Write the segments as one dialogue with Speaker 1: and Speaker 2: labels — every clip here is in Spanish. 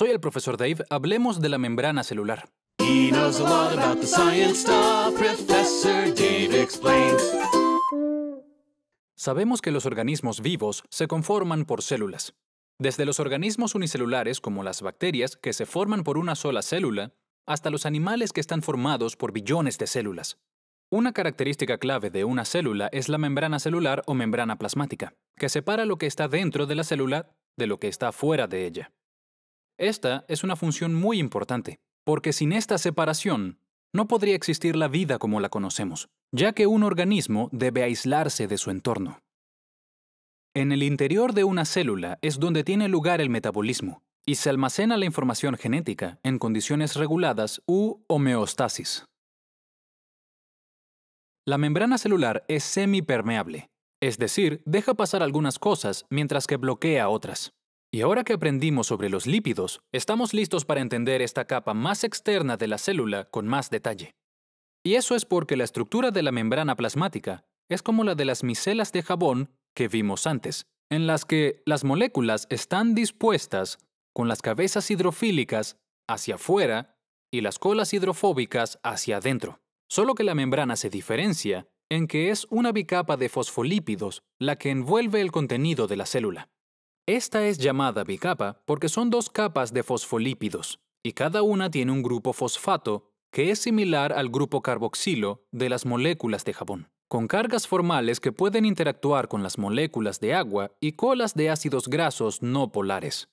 Speaker 1: Soy el profesor Dave, hablemos de la membrana celular. Sabemos que los organismos vivos se conforman por células. Desde los organismos unicelulares como las bacterias, que se forman por una sola célula, hasta los animales que están formados por billones de células. Una característica clave de una célula es la membrana celular o membrana plasmática, que separa lo que está dentro de la célula de lo que está fuera de ella. Esta es una función muy importante, porque sin esta separación no podría existir la vida como la conocemos, ya que un organismo debe aislarse de su entorno. En el interior de una célula es donde tiene lugar el metabolismo y se almacena la información genética en condiciones reguladas u homeostasis. La membrana celular es semipermeable, es decir, deja pasar algunas cosas mientras que bloquea otras. Y ahora que aprendimos sobre los lípidos, estamos listos para entender esta capa más externa de la célula con más detalle. Y eso es porque la estructura de la membrana plasmática es como la de las micelas de jabón que vimos antes, en las que las moléculas están dispuestas con las cabezas hidrofílicas hacia afuera y las colas hidrofóbicas hacia adentro. Solo que la membrana se diferencia en que es una bicapa de fosfolípidos la que envuelve el contenido de la célula. Esta es llamada bicapa porque son dos capas de fosfolípidos, y cada una tiene un grupo fosfato que es similar al grupo carboxilo de las moléculas de jabón, con cargas formales que pueden interactuar con las moléculas de agua y colas de ácidos grasos no polares.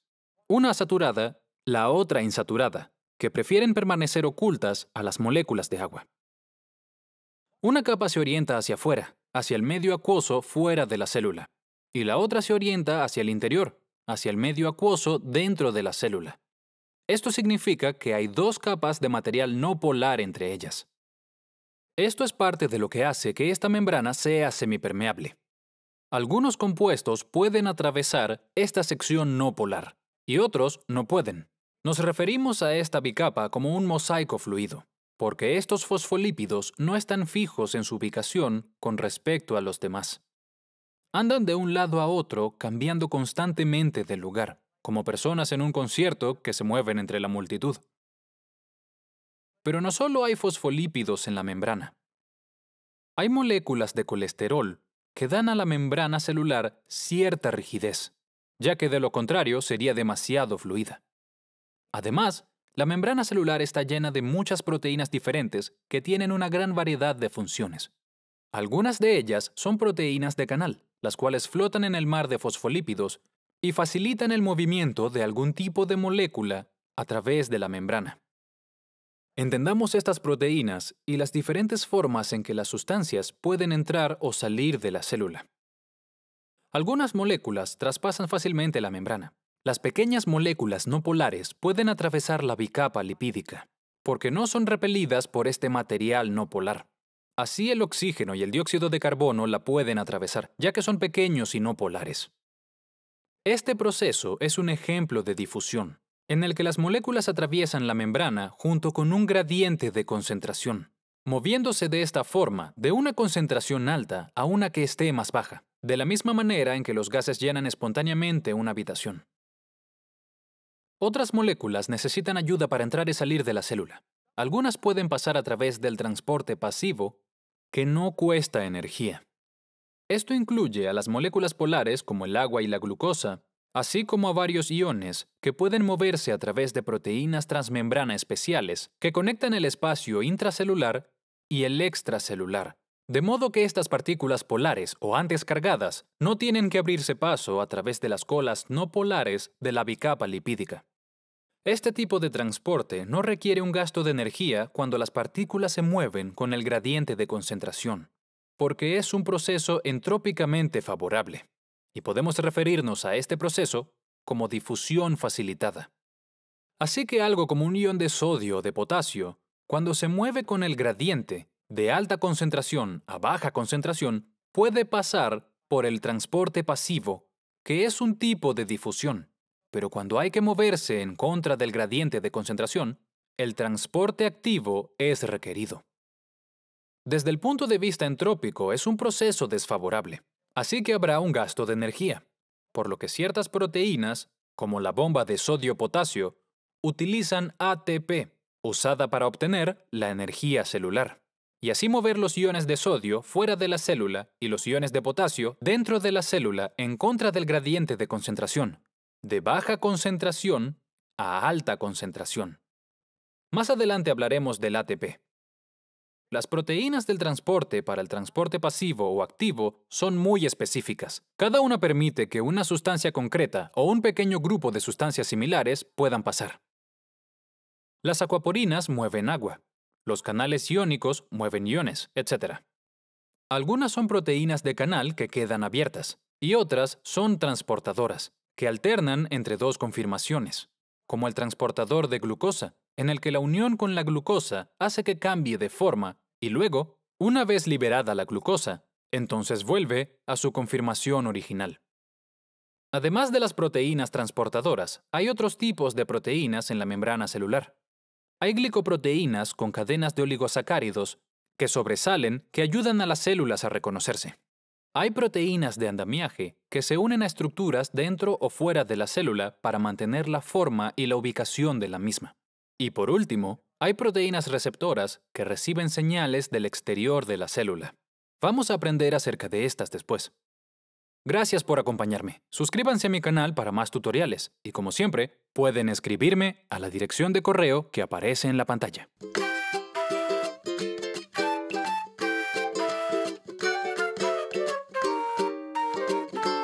Speaker 1: Una saturada, la otra insaturada, que prefieren permanecer ocultas a las moléculas de agua. Una capa se orienta hacia afuera, hacia el medio acuoso fuera de la célula, y la otra se orienta hacia el interior, hacia el medio acuoso dentro de la célula. Esto significa que hay dos capas de material no polar entre ellas. Esto es parte de lo que hace que esta membrana sea semipermeable. Algunos compuestos pueden atravesar esta sección no polar y otros no pueden. Nos referimos a esta bicapa como un mosaico fluido, porque estos fosfolípidos no están fijos en su ubicación con respecto a los demás. Andan de un lado a otro, cambiando constantemente de lugar, como personas en un concierto que se mueven entre la multitud. Pero no solo hay fosfolípidos en la membrana. Hay moléculas de colesterol que dan a la membrana celular cierta rigidez, ya que de lo contrario sería demasiado fluida. Además, la membrana celular está llena de muchas proteínas diferentes que tienen una gran variedad de funciones. Algunas de ellas son proteínas de canal, las cuales flotan en el mar de fosfolípidos y facilitan el movimiento de algún tipo de molécula a través de la membrana. Entendamos estas proteínas y las diferentes formas en que las sustancias pueden entrar o salir de la célula. Algunas moléculas traspasan fácilmente la membrana. Las pequeñas moléculas no polares pueden atravesar la bicapa lipídica, porque no son repelidas por este material no polar. Así el oxígeno y el dióxido de carbono la pueden atravesar, ya que son pequeños y no polares. Este proceso es un ejemplo de difusión, en el que las moléculas atraviesan la membrana junto con un gradiente de concentración, moviéndose de esta forma de una concentración alta a una que esté más baja, de la misma manera en que los gases llenan espontáneamente una habitación. Otras moléculas necesitan ayuda para entrar y salir de la célula, algunas pueden pasar a través del transporte pasivo que no cuesta energía. Esto incluye a las moléculas polares como el agua y la glucosa, así como a varios iones que pueden moverse a través de proteínas transmembrana especiales que conectan el espacio intracelular y el extracelular, de modo que estas partículas polares o antes cargadas no tienen que abrirse paso a través de las colas no polares de la bicapa lipídica. Este tipo de transporte no requiere un gasto de energía cuando las partículas se mueven con el gradiente de concentración, porque es un proceso entrópicamente favorable, y podemos referirnos a este proceso como difusión facilitada. Así que algo como un ion de sodio o de potasio, cuando se mueve con el gradiente de alta concentración a baja concentración, puede pasar por el transporte pasivo, que es un tipo de difusión pero cuando hay que moverse en contra del gradiente de concentración, el transporte activo es requerido. Desde el punto de vista entrópico es un proceso desfavorable, así que habrá un gasto de energía, por lo que ciertas proteínas, como la bomba de sodio-potasio, utilizan ATP, usada para obtener la energía celular, y así mover los iones de sodio fuera de la célula y los iones de potasio dentro de la célula en contra del gradiente de concentración, de baja concentración a alta concentración. Más adelante hablaremos del ATP. Las proteínas del transporte para el transporte pasivo o activo son muy específicas. Cada una permite que una sustancia concreta o un pequeño grupo de sustancias similares puedan pasar. Las acuaporinas mueven agua, los canales iónicos mueven iones, etc. Algunas son proteínas de canal que quedan abiertas y otras son transportadoras, que alternan entre dos confirmaciones, como el transportador de glucosa, en el que la unión con la glucosa hace que cambie de forma y luego, una vez liberada la glucosa, entonces vuelve a su confirmación original. Además de las proteínas transportadoras, hay otros tipos de proteínas en la membrana celular. Hay glicoproteínas con cadenas de oligosacáridos que sobresalen que ayudan a las células a reconocerse. Hay proteínas de andamiaje que se unen a estructuras dentro o fuera de la célula para mantener la forma y la ubicación de la misma. Y por último, hay proteínas receptoras que reciben señales del exterior de la célula. Vamos a aprender acerca de estas después. Gracias por acompañarme. Suscríbanse a mi canal para más tutoriales y como siempre, pueden escribirme a la dirección de correo que aparece en la pantalla. thank you